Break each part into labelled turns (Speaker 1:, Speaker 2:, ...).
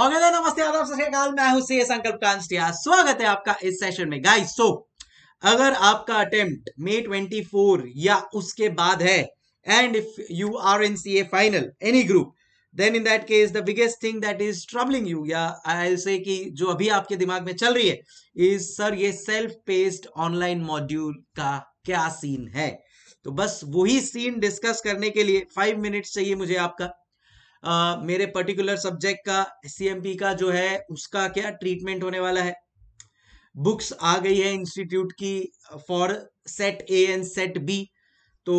Speaker 1: और नमस्ते आदाब सत्याकाल मैं हूं सी संकल्प कांस्टिया स्वागत है आपका इस सेशन में गाइस सो so, अगर आपका अटेम्प्ट मे 24 या उसके बाद है and if you are in C A final any group then in that case the biggest thing that is troubling you या आई से कि जो अभी आपके दिमाग में चल रही है इज सर ये सेल्फ पेस्ड ऑनलाइन मॉड्यूल का क्या सीन है तो बस वही सीन डिस्कस करने के लिए फाइव मिनट्स चाहिए मुझे आपका आ, मेरे पर्टिकुलर सब्जेक्ट का सी का जो है उसका क्या ट्रीटमेंट होने वाला है बुक्स आ गई है इंस्टीट्यूट की for set A and set B तो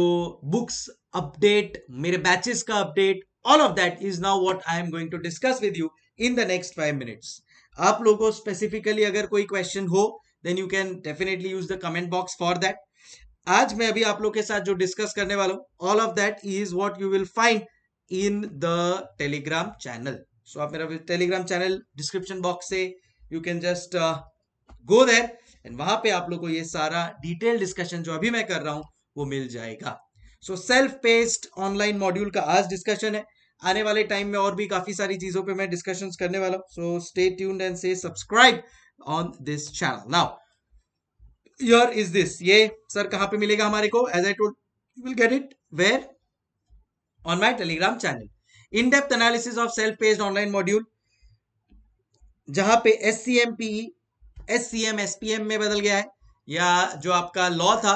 Speaker 1: बुक्स अपडेट मेरे बैचेस का update all of that is now what I am going to discuss with you in the next five minutes आप लोगों को स्पेसिफिकली अगर कोई क्वेश्चन हो then you can definitely use the comment box for that आज मैं अभी आप लोग के साथ जो डिस्कस करने वाला हूँ all of that is what you will find in the Telegram channel so आप मेरा टेलीग्राम चैनल डिस्क्रिप्शन बॉक्स से you can just go there and वहां पे आप लोग को ये सारा डिटेल डिस्कशन जो अभी मैं कर रहा हूं वो मिल जाएगा so self paced online module का आज डिस्कशन है आने वाले टाइम में और भी काफी सारी चीजों पे मैं डिस्कशन करने वाला हूं so stay tune and say subscribe on this channel now your is this ये सर कहां पे मिलेगा हमारे को as I told you will get it where on my telegram channel in-depth analysis of self-paced online module जहां पे S C M P S C M S P M में बदल गया है या जो आपका लॉ था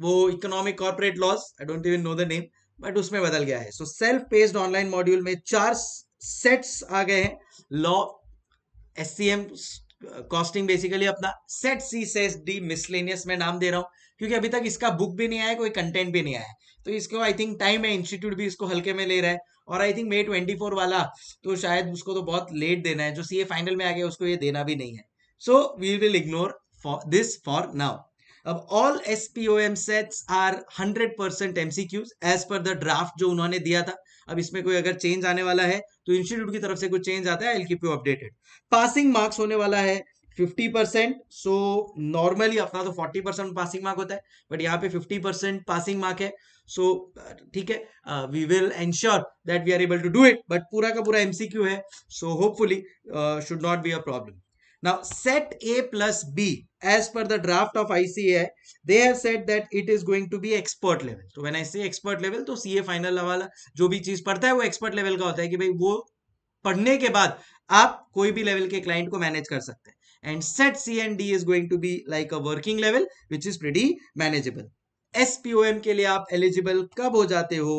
Speaker 1: वो economic corporate laws I don't even know the name but उसमें बदल गया है so self paced online module में चार सेट्स आ गए हैं law S C M costing basically अपना set C set D miscellaneous में नाम दे रहा हूं क्योंकि अभी तक इसका बुक भी नहीं आया कोई कंटेंट भी नहीं आया तो इसको आई थिंक टाइम है इंस्टीट्यूट भी इसको हल्के में ले रहा है और I think May twenty four वाला तो शायद उसको तो बहुत लेट देना है जो सी ए फाइनल में आ गया उसको ये देना भी नहीं है so we will ignore for this for now अब all S P O M sets are hundred percent MCQs as per the draft जो उन्होंने दिया था अब इसमें कोई अगर चेंज आने वाला है तो इंस्टीट्यूट की तरफ से कुछ चेंज आता है एल की पी अपडेटेड पासिंग मार्क्स होने वाला है फिफ्टी परसेंट सो नॉर्मली अपना तो फोर्टी परसेंट पासिंग मार्क होता है बट यहाँ पे फिफ्टी परसेंट पासिंग मार्क है सो so, ठीक है we will ensure that we are able to do it but पूरा का पूरा एमसीक्यू है so hopefully should not be a problem Now, set A plus B, as per the draft of ICAI, they have said that it is going to be expert level. So, when I say expert level, तो CA final वाला जो भी चीज पढ़ता है वो expert level का होता है कि भाई वो पढ़ने के बाद आप कोई भी लेवल के क्लाइंट को मैनेज कर सकते हैं and set C and D is going to be like a working level which is pretty manageable. SPOM के लिए आप eligible कब हो जाते हो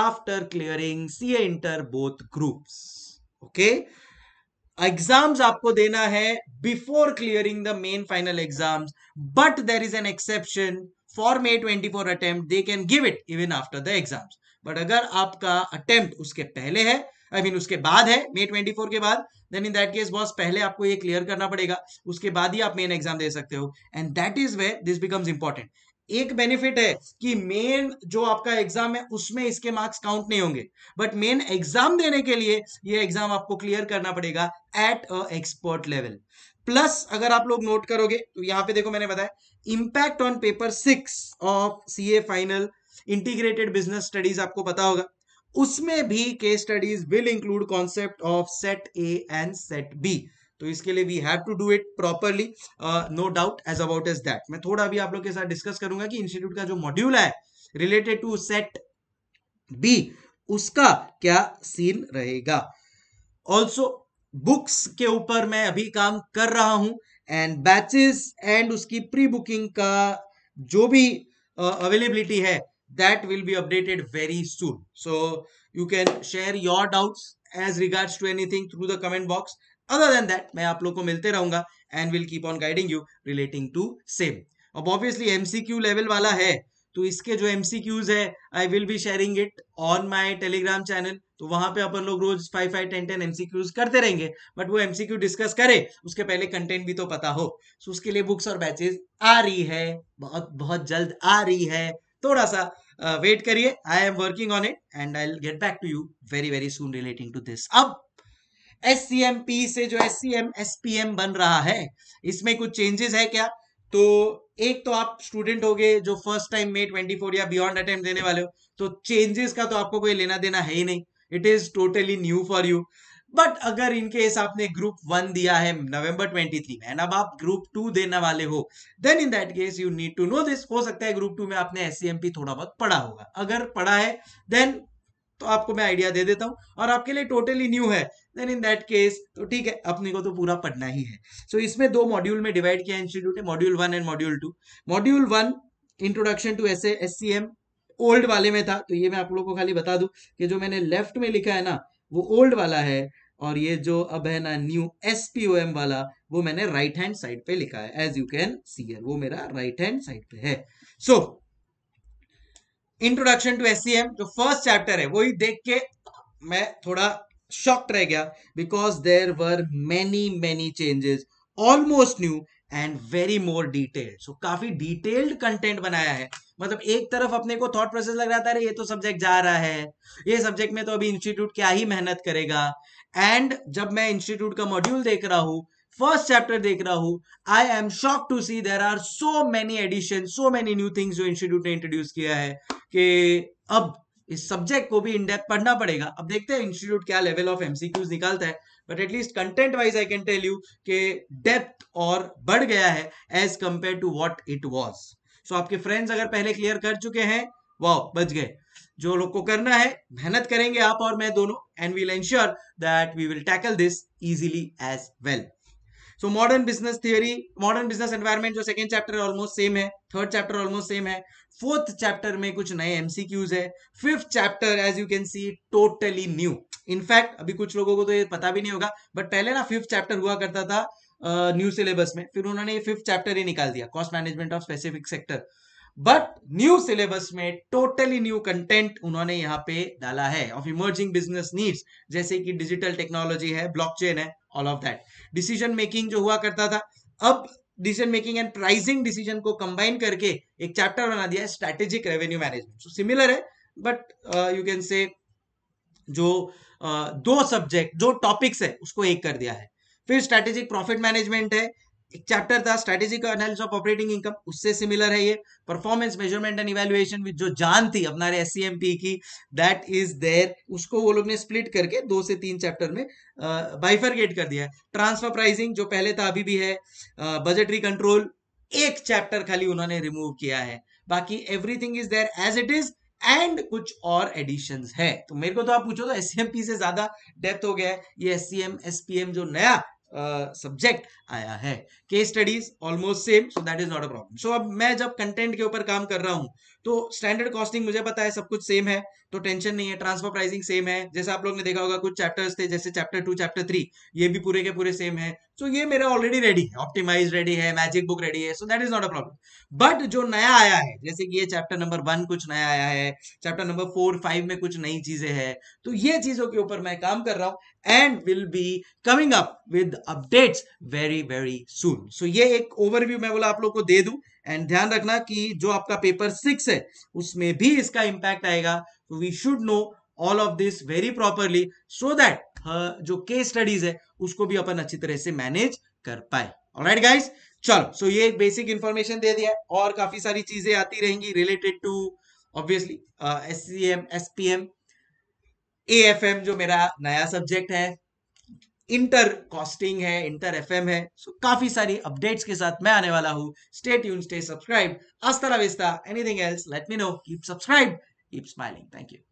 Speaker 1: after clearing C enter both groups. Okay. Exams आपको देना है before clearing the main final exams but there is an exception for May twenty four attempt they can give it even after the exams but अगर आपका attempt उसके पहले है I mean उसके बाद है मे ट्वेंटी फोर के बाद then in that case boss पहले आपको ये क्लियर करना पड़ेगा उसके बाद ही आप मेन एग्जाम दे सकते हो and that is way this becomes important एक बेनिफिट है कि मेन जो आपका एग्जाम है उसमें इसके मार्क्स काउंट नहीं होंगे बट मेन एग्जाम देने के लिए ये एग्जाम आपको क्लियर करना पड़ेगा at a expert level plus अगर आप लोग नोट करोगे तो यहां पे देखो मैंने बताया impact on paper six of C final integrated business studies आपको पता होगा उसमें भी case studies will include concept of set A and set B तो इसके लिए we have to do it properly no doubt as about as that मैं थोड़ा अभी आप लोग के साथ डिस्कस करूंगा कि इंस्टीट्यूट का जो मॉड्यूल है रिलेटेड टू सेट बी उसका क्या सीन रहेगा ऑल्सो बुक्स के ऊपर मैं अभी काम कर रहा हूं एंड बैचेस एंड उसकी प्री बुकिंग का जो भी अवेलेबिलिटी uh, है that will be updated very soon. So you can share your doubts as regards to anything through the comment box. Other than that, मैं aap लोग ko milte rahunga and will keep on guiding you relating to same. ab obviously MCQ level wala hai तो इसके जो MCQs है I will be sharing it on my Telegram channel तो वहां पे अपन लोग रोज five five ten ten MCQs करते रहेंगे बट वो एमसीक्यू डिस्कस करे उसके पहले कंटेंट भी तो पता हो सो उसके लिए बुक्स और बैचेस आ रही है बहुत बहुत जल्द आ रही है थोड़ा सा वेट uh, करिए I am working on it and I get back to you very very soon relating to this अब एस से जो एस सी बन रहा है इसमें कुछ चेंजेस है क्या तो एक तो आप स्टूडेंट हो गए जो फर्स्ट टाइम में फोर या बियॉन्ड अटेम्प्ट देने वाले हो तो चेंजेस का तो आपको कोई लेना देना है ही नहीं it is totally new for you but अगर इनके इनकेस आपने ग्रुप वन दिया है नवंबर 23 में अब आप ग्रुप टू देने वाले हो then in that case you need to know this हो सकता है ग्रुप टू में आपने एस थोड़ा बहुत पढ़ा होगा अगर पढ़ा है देन तो आपको मैं आइडिया दे देता हूं और आपके लिए टोटली न्यू है देन इन दैट केस तो ठीक है अपने को तो पूरा पढ़ना ही है सो so, इसमें दो मॉड्यूल में डिवाइड किया इंस्टीट्यूट है module one and module two module one introduction to S S old वाले में था तो ये मैं आप लोगों को खाली बता दूं कि जो मैंने लेफ्ट में लिखा है ना वो ओल्ड वाला है और ये जो अब है ना new S P O M वाला वो मैंने राइट हैंड साइड पे लिखा है एज यू कैन सी वो मेरा राइट हैंड साइड पे है सो इंट्रोडक्शन टू एस जो फर्स्ट चैप्टर है वही देख के मैं थोड़ा शॉक्ट रह गया because there were many many changes almost new and very more detailed so काफी डिटेल्ड कंटेंट बनाया है मतलब एक तरफ अपने को थॉट प्रोसेस लग रहा था अरे ये तो सब्जेक्ट जा रहा है ये सब्जेक्ट में तो अभी इंस्टीट्यूट क्या ही मेहनत करेगा एंड जब मैं इंस्टीट्यूट का मॉड्यूल देख रहा हूँ फर्स्ट चैप्टर देख रहा हूँ I am shock to see there are so many addition so many new things जो इंस्टीट्यूट ने इंट्रोड्यूस किया है कि अब इस सब्जेक्ट को भी इनडेप्थ पढ़ना पड़ेगा अब देखते हैं इंस्टीट्यूट क्या लेवल ऑफ एमसीक्यूज निकालता है but at least content wise I can tell you के डेप्थ और बढ़ गया है as compare to what it was so आपके फ्रेंड्स अगर पहले क्लियर कर चुके हैं वाह बच गए जो लोग को करना है मेहनत करेंगे आप और मैं दोनों and will ensure that we will tackle this easily as well so modern business theory modern business environment जो सेकेंड चैप्टर ऑलमोस्ट सेम है थर्ड चैप्टर ऑलमोस्ट सेम है फोर्थ चैप्टर में कुछ नए एमसीक्यूज है fifth chapter as you can see totally new in fact अभी कुछ लोगों को तो ये पता भी नहीं होगा बट पहले ना फिफ्थ चैप्टर हुआ करता था न्यू सिलेबस में फिर उन्होंने ये फिफ्थ चैप्टर ही निकाल दिया cost management of specific sector but new syllabus में टोटली न्यू कंटेंट उन्होंने यहाँ पे डाला है ऑफ इमर्जिंग बिजनेस नीड्स जैसे कि डिजिटल टेक्नोलॉजी है ब्लॉकचेन है all of that decision making जो हुआ करता था अब decision making and pricing decision को कंबाइन करके एक चैप्टर बना दिया है strategic revenue management so similar है बट यू कैन से जो uh, दो सब्जेक्ट जो टॉपिक्स है उसको एक कर दिया है फिर स्ट्रैटेजिक प्रॉफिट मैनेजमेंट है एक चैप्टर था strategic analysis of operating income उससे सिमिलर है ये performance measurement and evaluation with जो जान थी अपना एस e की दैट इज देयर उसको वो लोग ने स्प्लिट करके दो से तीन चैप्टर में बाइफरगेट कर दिया है ट्रांसफर प्राइसिंग जो पहले था अभी भी है बजटरी कंट्रोल एक चैप्टर खाली उन्होंने रिमूव किया है बाकी everything is there as it is and कुछ और एडिशन है तो मेरे को तो आप पूछो तो एस e से ज्यादा डेप्थ हो गया है ये एस सी e जो नया सब्जेक्ट uh, आया है case studies almost same so that is not a problem so अब मैं जब कंटेंट के ऊपर काम कर रहा हूं तो स्टैंडर्ड कॉस्टिंग मुझे पता है सब कुछ सेम है तो टेंशन नहीं है ट्रांसफर प्राइसिंग सेम है जैसे आप लोग ने देखा होगा कुछ चैप्टर्स थे जैसे चैप्टर टू चैप्टर थ्री ये भी पूरे के पूरे सेम है सो ये मेरा ऑलरेडी रेडी है ऑप्टिमाइज रेडी है मैजिक बुक रेडी है so that is not a problem but जो नया आया है जैसे कि ये चैप्टर नंबर वन कुछ नया आया है चैप्टर नंबर फोर फाइव में कुछ नई चीजें हैं तो ये चीजों के ऊपर मैं काम कर रहा हूं and will be coming up with updates very very soon so ये एक ओवरव्यू मैं बोला आप लोग को दे दू एंड ध्यान रखना कि जो आपका पेपर सिक्स है उसमें भी इसका इंपैक्ट आएगा we should know all of this very properly so that जो केस स्टडीज है उसको भी अपन अच्छी तरह से मैनेज कर पाए राइट गाइज चलो सो ये एक बेसिक इंफॉर्मेशन दे दिया और काफी सारी चीजें आती रहेंगी related to obviously S C M S P M A F M जो मेरा नया सब्जेक्ट है इंटर कॉस्टिंग है इंटर एफ एम है सो so, काफी सारी अपडेट्स के साथ मैं आने वाला हूँ स्टे ट्यून स्टे सब्सक्राइब अस्तरा विस्ता anything else let me know keep subscribe keep smiling thank you